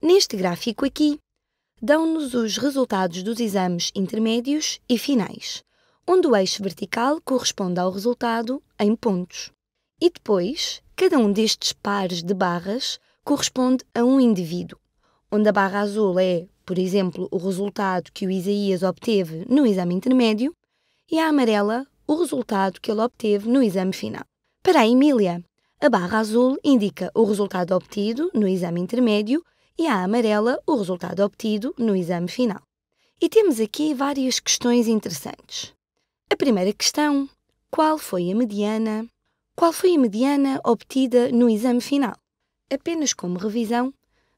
Neste gráfico aqui, dão-nos os resultados dos exames intermédios e finais, onde o eixo vertical corresponde ao resultado em pontos. E depois, cada um destes pares de barras corresponde a um indivíduo, onde a barra azul é, por exemplo, o resultado que o Isaías obteve no exame intermédio e a amarela, o resultado que ele obteve no exame final. Para a Emília, a barra azul indica o resultado obtido no exame intermédio e a amarela o resultado obtido no exame final. E temos aqui várias questões interessantes. A primeira questão: qual foi a mediana? Qual foi a mediana obtida no exame final? Apenas como revisão,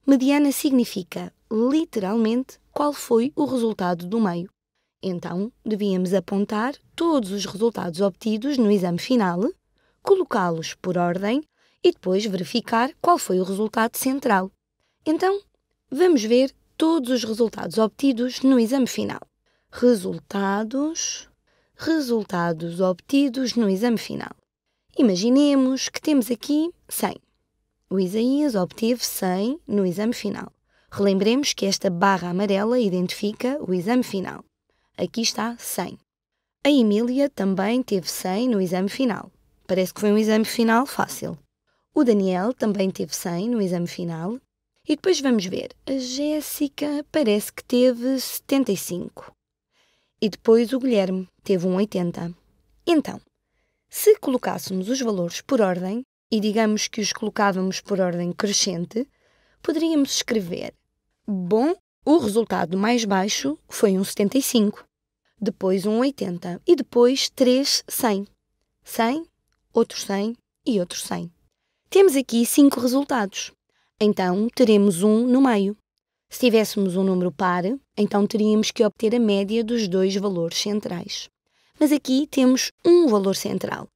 mediana significa literalmente qual foi o resultado do meio. Então, devíamos apontar todos os resultados obtidos no exame final, colocá-los por ordem e depois verificar qual foi o resultado central, então, vamos ver todos os resultados obtidos no exame final. Resultados. Resultados obtidos no exame final. Imaginemos que temos aqui 100. O Isaías obteve 100 no exame final. Relembremos que esta barra amarela identifica o exame final. Aqui está 100. A Emília também teve 100 no exame final. Parece que foi um exame final fácil. O Daniel também teve 100 no exame final e depois vamos ver, a Jéssica parece que teve 75. E depois o Guilherme teve um 80. Então, se colocássemos os valores por ordem, e digamos que os colocávamos por ordem crescente, poderíamos escrever: Bom, o resultado mais baixo foi um 75, depois um 80 e depois três 100. 100, outro 100 e outro 100. Temos aqui cinco resultados então teremos um no meio. Se tivéssemos um número par, então teríamos que obter a média dos dois valores centrais. Mas aqui temos um valor central,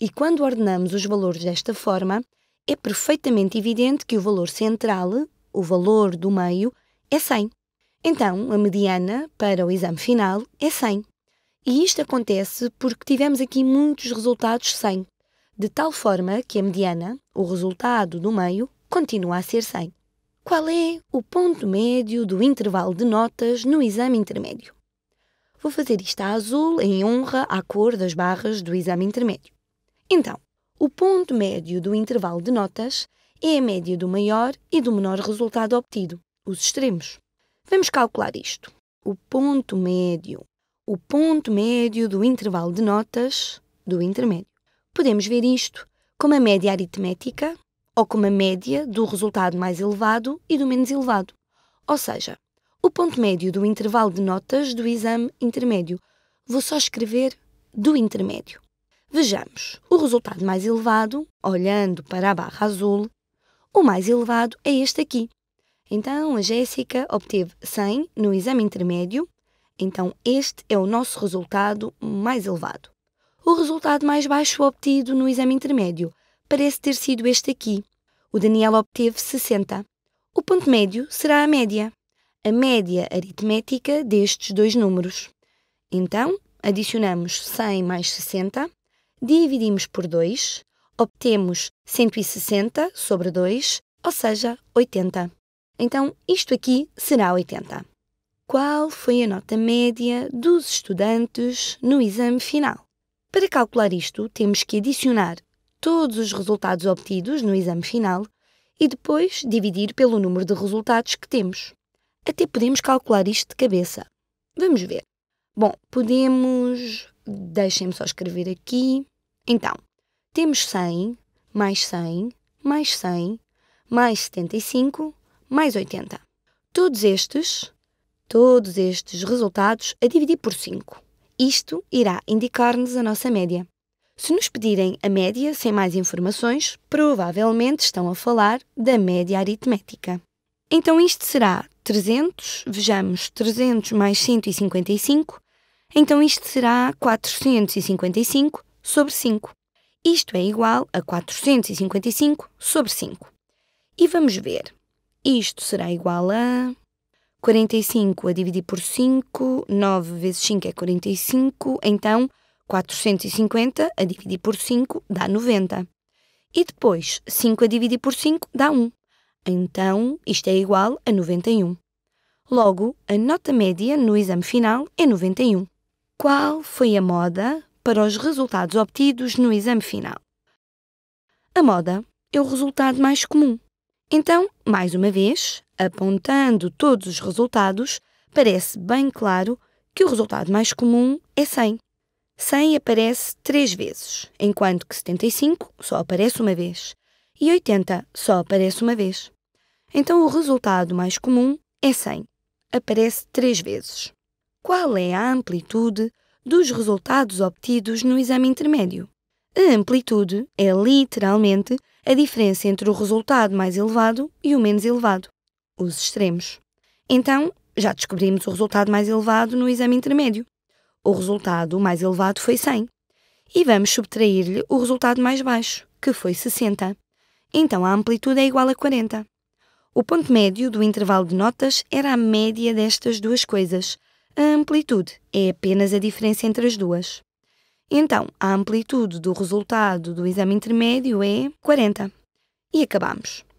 e quando ordenamos os valores desta forma, é perfeitamente evidente que o valor central, o valor do meio, é 100. Então, a mediana para o exame final é 100. E isto acontece porque tivemos aqui muitos resultados 100, de tal forma que a mediana, o resultado do meio, continua a ser 100. Qual é o ponto médio do intervalo de notas no exame intermédio? Vou fazer isto a azul em honra à cor das barras do exame intermédio. Então, o ponto médio do intervalo de notas é a média do maior e do menor resultado obtido, os extremos. Vamos calcular isto. O ponto médio. O ponto médio do intervalo de notas do intermédio. Podemos ver isto como a média aritmética ou como a média do resultado mais elevado e do menos elevado, ou seja, o ponto médio do intervalo de notas do exame intermédio. Vou só escrever do intermédio. Vejamos, o resultado mais elevado, olhando para a barra azul, o mais elevado é este aqui. Então, a Jéssica obteve 100 no exame intermédio, então este é o nosso resultado mais elevado. O resultado mais baixo obtido no exame intermédio parece ter sido este aqui. O Daniel obteve 60. O ponto médio será a média, a média aritmética destes dois números. Então, adicionamos 100 mais 60, dividimos por 2, obtemos 160 sobre 2, ou seja, 80. Então, isto aqui será 80. Qual foi a nota média dos estudantes no exame final? Para calcular isto, temos que adicionar todos os resultados obtidos no exame final e depois dividir pelo número de resultados que temos. Até podemos calcular isto de cabeça. Vamos ver. Bom, podemos. Deixem-me só escrever aqui. Então, temos 100 mais 100 mais 100 mais 75 mais 80. Todos estes, todos estes resultados a dividir por 5. Isto irá indicar-nos a nossa média. Se nos pedirem a média sem mais informações, provavelmente estão a falar da média aritmética. Então isto será 300, vejamos, 300 mais 155, então isto será 455 sobre 5. Isto é igual a 455 sobre 5. E vamos ver. Isto será igual a 45 a dividir por 5, 9 vezes 5 é 45, então 450 a dividir por 5 dá 90. E depois, 5 a dividir por 5 dá 1. Então, isto é igual a 91. Logo, a nota média no exame final é 91. Qual foi a moda para os resultados obtidos no exame final? A moda é o resultado mais comum. Então, mais uma vez, apontando todos os resultados, parece bem claro que o resultado mais comum é 100. 100 aparece três vezes, enquanto que 75 só aparece uma vez e 80 só aparece uma vez. Então o resultado mais comum é 100. Aparece três vezes. Qual é a amplitude dos resultados obtidos no exame intermédio? A amplitude é literalmente a diferença entre o resultado mais elevado e o menos elevado, os extremos. Então, já descobrimos o resultado mais elevado no exame intermédio. O resultado mais elevado foi 100. E vamos subtrair-lhe o resultado mais baixo, que foi 60. Então a amplitude é igual a 40. O ponto médio do intervalo de notas era a média destas duas coisas. A amplitude é apenas a diferença entre as duas. Então, a amplitude do resultado do exame intermédio é 40. E acabamos.